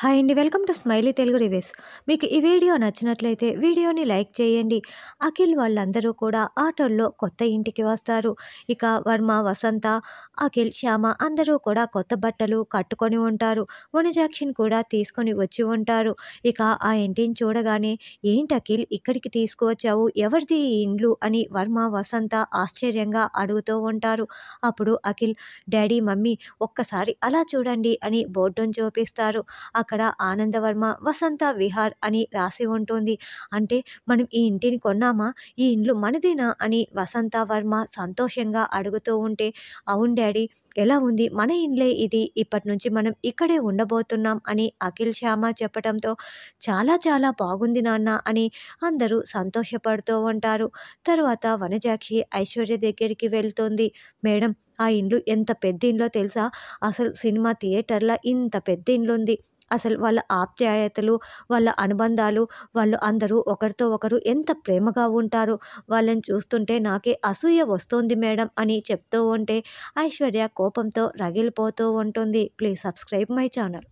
hi అండి welcome to smiley Telugu reviews మీకు ఈ వీడియో నచ్చినట్లయితే వీడియోని లైక్ చేయండి అఖిల్ వాళ్ళందరూ కూడా ఆటోల్లో కొత్త ఇంటికి వస్తారు ఇక వర్మ వసంత అఖిల్ శ్యామ అందరూ కూడా కొత్త బట్టలు కట్టుకొని ఉంటారు వనజాక్షన్ కూడా తీసుకొని వచ్చి ఉంటారు ఇక ఆ ఇంటిని చూడగానే ఏంటి అఖిల్ ఇక్కడికి తీసుకువచ్చావు ఎవరిది ఈ ఇండ్లు అని వర్మ వసంత ఆశ్చర్యంగా అడుగుతూ ఉంటారు అప్పుడు అఖిల్ డాడీ మమ్మీ ఒక్కసారి అలా చూడండి అని బోర్డును చూపిస్తారు అక్కడ ఆనందవర్మ వసంత విహార్ అని రాసి ఉంటుంది అంటే మనం ఈ ఇంటిని కొన్నామా ఈ ఇండ్లు మనదేనా అని వసంత వర్మ సంతోషంగా అడుగుతూ ఉంటే అవును డాడీ ఎలా ఉంది మన ఇండ్లే ఇది ఇప్పటి నుంచి మనం ఇక్కడే ఉండబోతున్నాం అని అఖిల్ శ్యామ చెప్పడంతో చాలా చాలా బాగుంది నాన్న అని అందరూ సంతోషపడుతూ ఉంటారు తరువాత వనజాక్షి ఐశ్వర్య దగ్గరికి వెళ్తుంది మేడం ఆ ఇండ్లు ఎంత పెద్ద ఇండ్లో తెలుసా అసలు సినిమా థియేటర్లో ఇంత పెద్ద ఇండ్లు ఉంది అసలు వాళ్ళ ఆప్యాయతలు వాళ్ళ అనుబంధాలు వాళ్ళు అందరూ ఒకరితో ఒకరు ఎంత ప్రేమగా ఉంటారు వాళ్ళని చూస్తుంటే నాకే అసూయ వస్తుంది మేడం అని చెప్తూ ఉంటే ఐశ్వర్య కోపంతో రగిలిపోతూ ఉంటుంది ప్లీజ్ సబ్స్క్రైబ్ మై ఛానల్